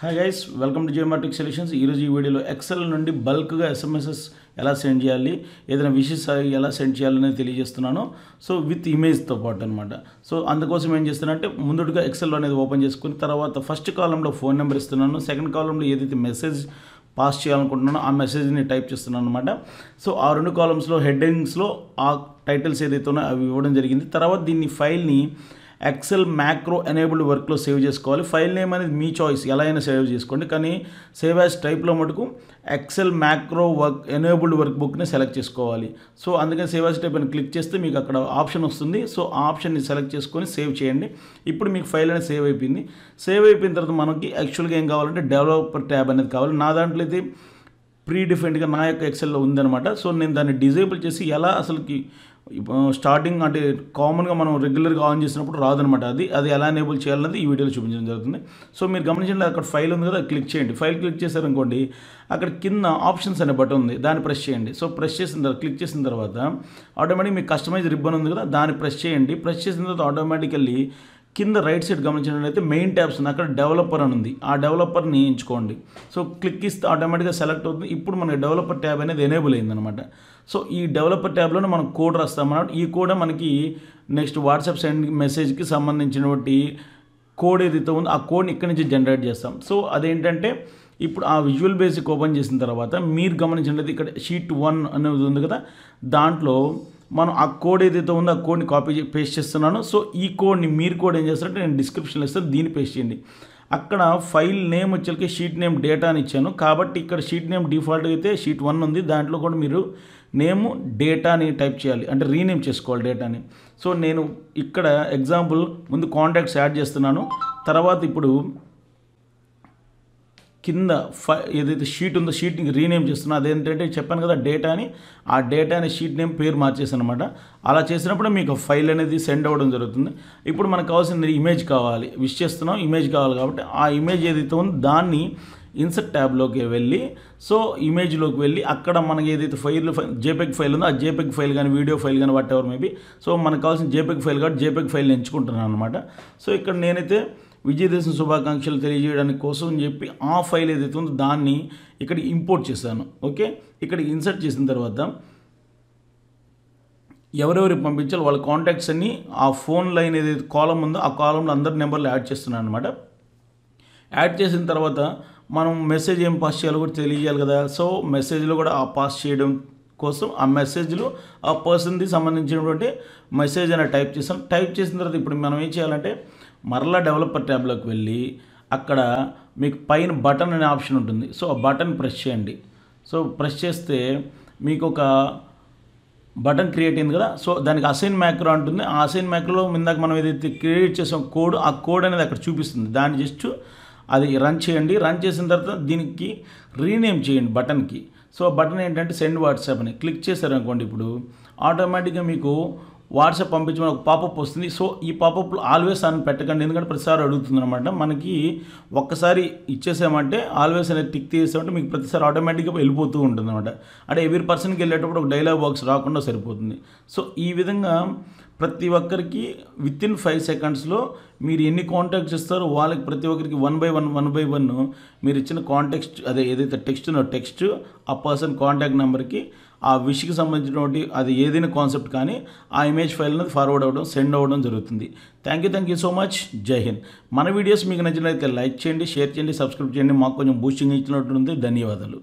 hi guys welcome to Geomatic Solutions ఈరోజు ఈ వీడియోలో ఎక్సెల్ నుండి బల్క్గా ఎస్ఎంఎస్ఎస్ ఎలా సెండ్ చేయాలి ఏదైనా విషెస్ ఎలా సెండ్ చేయాలనేది తెలియజేస్తున్నాను సో విత్ ఇమేజ్తో పాటు అనమాట సో అందుకోసం ఏం చేస్తున్నానంటే ముందుగా ఎక్సెల్ అనేది ఓపెన్ చేసుకుని తర్వాత ఫస్ట్ కాలంలో ఫోన్ నెంబర్ ఇస్తున్నాను సెకండ్ కాలంలో ఏదైతే మెసేజ్ పాస్ చేయాలనుకుంటున్నానో ఆ మెసేజ్ని టైప్ చేస్తున్నాను అనమాట సో ఆ రెండు కాలమ్స్లో హెడ్డింగ్స్లో ఆ టైటిల్స్ ఏదైతే ఉన్నాయో అవి ఇవ్వడం జరిగింది తర్వాత దీన్ని ఫైల్ని ఎక్సెల్ మ్యాక్రో ఎనేబుల్డ్ వర్క్లో సేవ్ చేసుకోవాలి ఫైల్ నేమ్ అనేది మీ చాయిస్ ఎలా అయినా సేవ్ చేసుకోండి కానీ సేవ్ యాజ్ టైప్లో మటుకు Excel macro work enabled work బుక్ని సెలెక్ట్ చేసుకోవాలి సో అందుకని సేవ్ యాజ్ టైప్ అని క్లిక్ చేస్తే మీకు అక్కడ ఆప్షన్ వస్తుంది సో ఆప్షన్ని సెలెక్ట్ చేసుకొని సేవ్ చేయండి ఇప్పుడు మీకు ఫైల్ అనేది సేవ్ అయిపోయింది సేవ్ అయిపోయిన తర్వాత మనకి యాక్చువల్గా ఏం కావాలంటే డెవలపర్ ట్యాబ్ అనేది కావాలి నా దాంట్లో అయితే ప్రీ డిఫరెంట్గా నా యొక్క ఎక్సెల్లో ఉందనమాట సో నేను దాన్ని డిజేబుల్ చేసి ఎలా అసలుకి స్టార్టింగ్ అంటే కామన్గా మనం రెగ్యులర్గా ఆన్ చేసినప్పుడు రాదనమాట అది అది ఎలా ఎనేబుల్ చేయాలన్నది ఈ వీడియోలో చూపించడం జరుగుతుంది సో మీరు గమనించండి అక్కడ ఫైల్ ఉంది కదా క్లిక్ చేయండి ఫైల్ క్లిక్ చేశారనుకోండి అక్కడ కింద ఆప్షన్స్ అనే బటన్ ఉంది దాన్ని ప్రెస్ చేయండి సో ప్రెస్ చేసిన తర్వాత క్లిక్ చేసిన తర్వాత ఆటోమేటిక్ మీకు కస్టమైజ్ రిబ్బన్ ఉంది కదా దాన్ని ప్రెస్ చేయండి ప్రెస్ చేసిన తర్వాత ఆటోమేటికల్లీ కింద రైట్ సైడ్ గమనించినట్లయితే మెయిన్ ట్యాబ్స్ ఉంది అక్కడ డెవలపర్ అని ఉంది ఆ డెవలపర్ని ఎంచుకోండి సో క్లిక్ ఇస్తే ఆటోమేటిక్గా సెలెక్ట్ అవుతుంది ఇప్పుడు మనకి డెవలపర్ ట్యాబ్ అనేది ఎనేబుల్ అయిందనమాట సో ఈ డెవలపర్ ట్యాబ్లోనే మనం కోడ్ రాస్తాం అన్నమాట ఈ కోడ్ మనకి నెక్స్ట్ వాట్సాప్ సెండ్ మెసేజ్కి సంబంధించినటువంటి కోడ్ ఏదైతే ఉందో ఆ కోడ్ని ఇక్కడి నుంచి జనరేట్ చేస్తాం సో అదేంటంటే ఇప్పుడు ఆ విజువల్ బేసిక్ ఓపెన్ చేసిన తర్వాత మీరు గమనించినట్లయితే ఇక్కడ షీట్ వన్ అనేది ఉంది కదా దాంట్లో మనం ఆ కోడ్ ఏదైతే ఉందో ఆ కోడ్ని కాపీ పేస్ట్ చేస్తున్నాను సో ఈ కోడ్ని మీరు కోడ్ ఏం చేస్తారంటే నేను డిస్క్రిప్షన్లో ఇస్తాను దీన్ని పేస్ట్ చేయండి అక్కడ ఫైల్ నేమ్ వచ్చేకి షీట్ నేమ్ డేటా అని ఇచ్చాను కాబట్టి ఇక్కడ షీట్ నేమ్ డిఫాల్ట్ అయితే షీట్ వన్ ఉంది దాంట్లో కూడా మీరు నేము డేటాని టైప్ చేయాలి అంటే రీనేమ్ చేసుకోవాలి డేటాని సో నేను ఇక్కడ ఎగ్జాంపుల్ ముందు కాంటాక్ట్స్ యాడ్ చేస్తున్నాను తర్వాత ఇప్పుడు కింద ఫై ఏదైతే షీట్ ఉందో షీట్ని రీనేమ్ చేస్తున్నా అదేంటంటే చెప్పాను కదా డేటాని ఆ డేటా అనే షీట్ నేమ్ పేరు మార్చేసానమాట అనమాట అలా చేసినప్పుడు మీకు ఫైల్ అనేది సెండ్ అవ్వడం జరుగుతుంది ఇప్పుడు మనకు కావాల్సిన ఇమేజ్ కావాలి విష్ చేస్తున్నాం ఇమేజ్ కావాలి కాబట్టి ఆ ఇమేజ్ ఏదైతే ఉందో దాన్ని ఇన్సర్ట్ ట్యాబ్లోకి వెళ్ళి సో ఇమేజ్లోకి వెళ్ళి అక్కడ మనకి ఏదైతే ఫైల్ జేపెక్ ఫైల్ ఉందో ఆ జేపెక్ ఫైల్ కానీ వీడియో ఫైల్ కానీ వాట్ ఎవర్ మేబీ సో మనకు కావాల్సిన జేపెక్ ఫైల్ కాబట్టి జేపెక్ ఫైల్ ఎంచుకుంటున్నాను అనమాట సో ఇక్కడ నేనైతే విజయదశమి శుభాకాంక్షలు తెలియజేయడానికి కోసం అని చెప్పి ఆ ఫైల్ ఏదైతే ఉందో దాన్ని ఇక్కడ ఇంపోర్ట్ చేశాను ఓకే ఇక్కడ ఇన్సర్ట్ చేసిన తర్వాత ఎవరెవరికి పంపించాలి వాళ్ళ కాంటాక్ట్స్ అన్ని ఆ ఫోన్ లైన్ ఏదైతే కాలం ఉందో ఆ కాలంలో అందరి నెంబర్లు యాడ్ చేస్తున్నాను అనమాట యాడ్ చేసిన తర్వాత మనం మెసేజ్ ఏం పాస్ చేయాలో కూడా తెలియజేయాలి కదా సో మెసేజ్లో కూడా ఆ పాస్ చేయడం కోసం ఆ మెసేజ్లో ఆ పర్సన్కి సంబంధించినటువంటి మెసేజ్ అని టైప్ చేస్తాం టైప్ చేసిన తర్వాత ఇప్పుడు మనం ఏం చేయాలంటే మరలా డెవలపర్ ట్యాబ్లోకి వెళ్ళి అక్కడ మీకు పైన బటన్ అనే ఆప్షన్ ఉంటుంది సో ఆ బటన్ ప్రెస్ చేయండి సో ప్రెస్ చేస్తే మీకు ఒక బటన్ క్రియేట్ అయింది కదా సో దానికి అసైన్ మ్యాక్రో అంటుంది ఆ అసైన్ మ్యాక్రోలో ఇందాక మనం ఏదైతే క్రియేట్ చేసాం కోడ్ ఆ కోడ్ అనేది అక్కడ చూపిస్తుంది దాన్ని జస్ట్ అది రన్ చేయండి రన్ చేసిన తర్వాత దీనికి రీనేమ్ చేయండి బటన్కి సో బటన్ ఏంటంటే సెండ్ వాట్సాప్ అని క్లిక్ చేశారనుకోండి ఇప్పుడు ఆటోమేటిక్గా మీకు వాట్సాప్ పంపించమని ఒక పాపప్ వస్తుంది సో ఈ పాపప్ ఆల్వేస్ అని పెట్టకండి ఎందుకంటే ప్రతిసారి అడుగుతుంది అనమాట మనకి ఒక్కసారి ఇచ్చేసామంటే ఆల్వేస్ అనేది టిక్ తీసేసామంటే మీకు ప్రతిసారి ఆటోమేటిక్గా వెళ్ళిపోతూ ఉంటుంది అనమాట అంటే ఎవరి పర్సన్కి వెళ్ళేటప్పుడు ఒక డైలాగ్ బాక్స్ రాకుండా సరిపోతుంది సో ఈ విధంగా ప్రతి ఒక్కరికి విత్ ఇన్ ఫైవ్ సెకండ్స్లో మీరు ఎన్ని కాంటాక్ట్స్ ఇస్తారో వాళ్ళకి ప్రతి ఒక్కరికి one by one one by one మీరు ఇచ్చిన కాంటాక్ట్ అదే ఏదైతే టెక్స్ట్ టెక్స్ట్ ఆ పర్సన్ కాంటాక్ట్ నెంబర్కి ఆ విష్కి సంబంధించినటువంటి అది ఏదైనా కాన్సెప్ట్ కానీ ఆ ఇమేజ్ ఫైల్ అనేది ఫార్వర్డ్ అవ్వడం సెండ్ అవ్వడం జరుగుతుంది thank you thank you so much జై హింద్ మన వీడియోస్ మీకు నచ్చినట్లయితే లైక్ చేయండి షేర్ చేయండి సబ్స్క్రైబ్ చేయండి మాకు కొంచెం బూస్టింగ్ ఉంది ధన్యవాదాలు